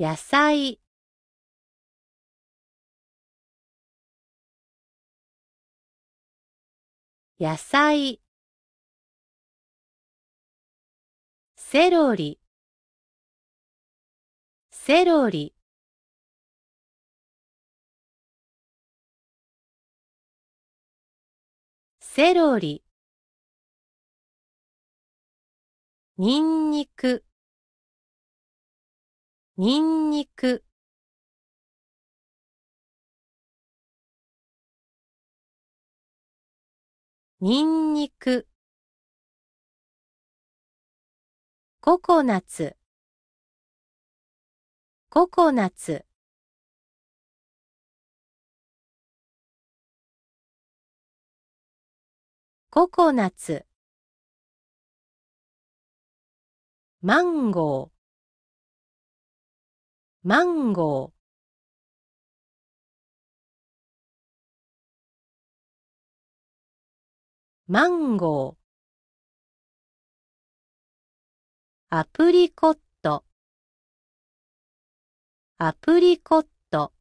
野菜野菜セロリセロリセロリにんにくにんにくにんにくココナツココナツココナツマンゴーマンゴーマンゴーアプリコットアプリコット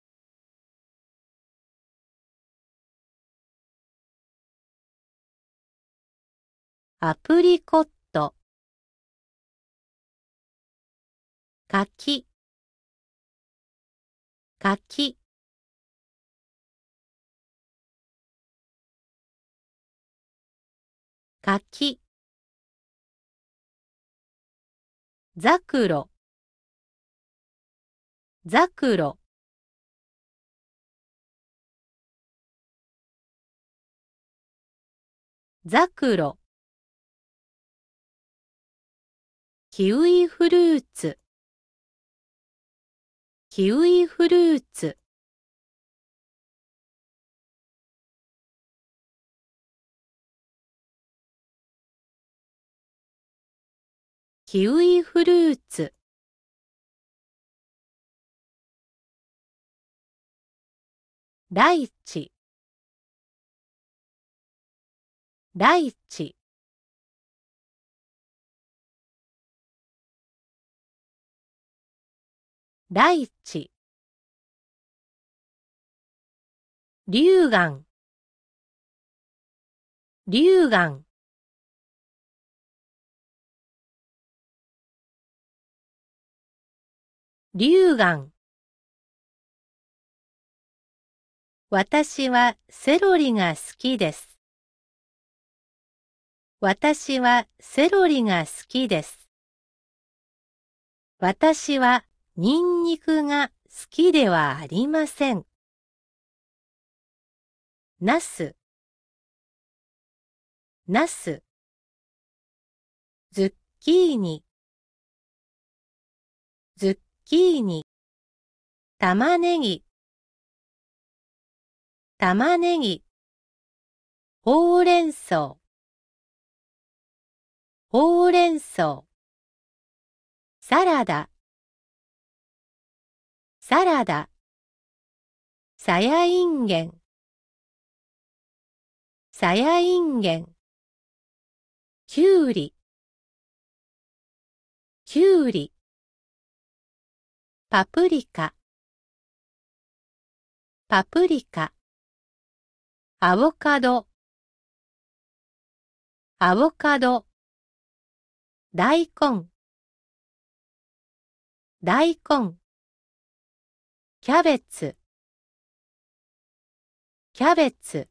アプリコット柿柿柿ザクロザクロザクロキウイフルーツキウイフルーツキウイフルーツライチライチ大地龍眼龍眼龍眼私はセロリが好きです。私はセロリが好きです。私はニンニクが好きではありません。ナスナスズッキーニズッキーニ玉ねぎ玉ねぎほうれん草ほうれん草サラダサラダ、さやいんげん、さやいんげん、きゅうり、きゅうり、パプリカ、パプリカ、アボカド、アボカド、大根、大根。キャベツキャベツ